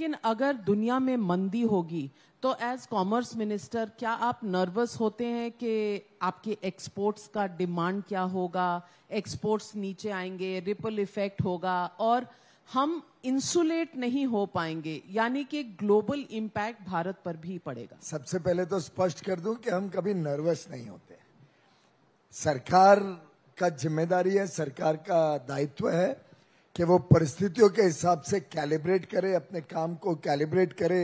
लेकिन अगर दुनिया में मंदी होगी तो एज कॉमर्स मिनिस्टर क्या आप नर्वस होते हैं कि आपके एक्सपोर्ट्स का डिमांड क्या होगा एक्सपोर्ट्स नीचे आएंगे रिपल इफेक्ट होगा और हम इंसुलेट नहीं हो पाएंगे यानी कि ग्लोबल इम्पैक्ट भारत पर भी पड़ेगा सबसे पहले तो स्पष्ट कर दूं कि हम कभी नर्वस नहीं होते सरकार का जिम्मेदारी है सरकार का दायित्व है कि वो परिस्थितियों के हिसाब से कैलिब्रेट करे अपने काम को कैलिब्रेट करे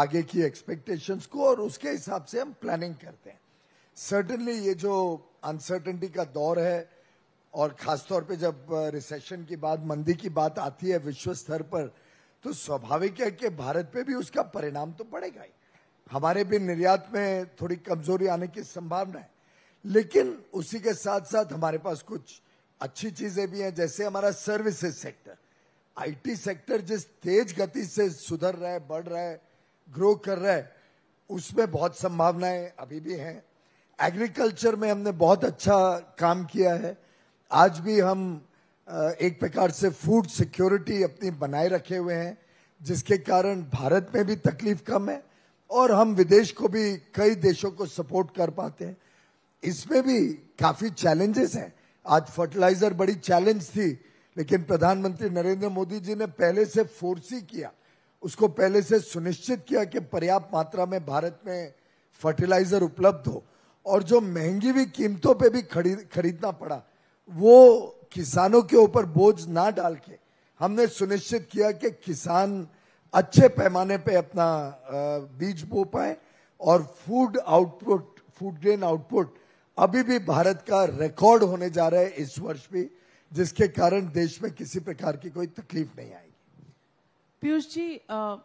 आगे की एक्सपेक्टेशंस को और उसके हिसाब से हम प्लानिंग करते हैं सर्टनली ये जो अनसर्टनटी का दौर है और ख़ासतौर पे जब रिसेशन की बात मंदी की बात आती है विश्व स्तर पर तो स्वाभाविक है कि भारत पे भी उसका परिणाम तो पड़ेगा ही हमारे भी निर्यात में थोड़ी कमजोरी आने की संभावना है लेकिन उसी के साथ साथ हमारे पास कुछ अच्छी चीजें भी हैं जैसे हमारा सर्विसेज सेक्टर आईटी सेक्टर जिस तेज गति से सुधर रहा है बढ़ रहा है ग्रो कर रहा है उसमें बहुत संभावनाएं अभी भी हैं एग्रीकल्चर में हमने बहुत अच्छा काम किया है आज भी हम एक प्रकार से फूड सिक्योरिटी अपनी बनाए रखे हुए हैं जिसके कारण भारत में भी तकलीफ कम है और हम विदेश को भी कई देशों को सपोर्ट कर पाते हैं इसमें भी काफी चैलेंजेस हैं आज फर्टिलाइजर बड़ी चैलेंज थी लेकिन प्रधानमंत्री नरेंद्र मोदी जी ने पहले से फोर्सी किया उसको पहले से सुनिश्चित किया कि पर्याप्त मात्रा में भारत में फर्टिलाइजर उपलब्ध हो और जो महंगी भी कीमतों पे भी खरीद खरीदना पड़ा वो किसानों के ऊपर बोझ ना डाल के हमने सुनिश्चित किया कि किसान अच्छे पैमाने पे अपना बीज बो पाए और food output food grain output अभी भी भारत का रिकॉर्ड होने जा रहा है इस वर्ष भी जिसके कारण देश में किसी प्रकार की कोई तकलीफ नहीं आएगी पीयूष जी आ...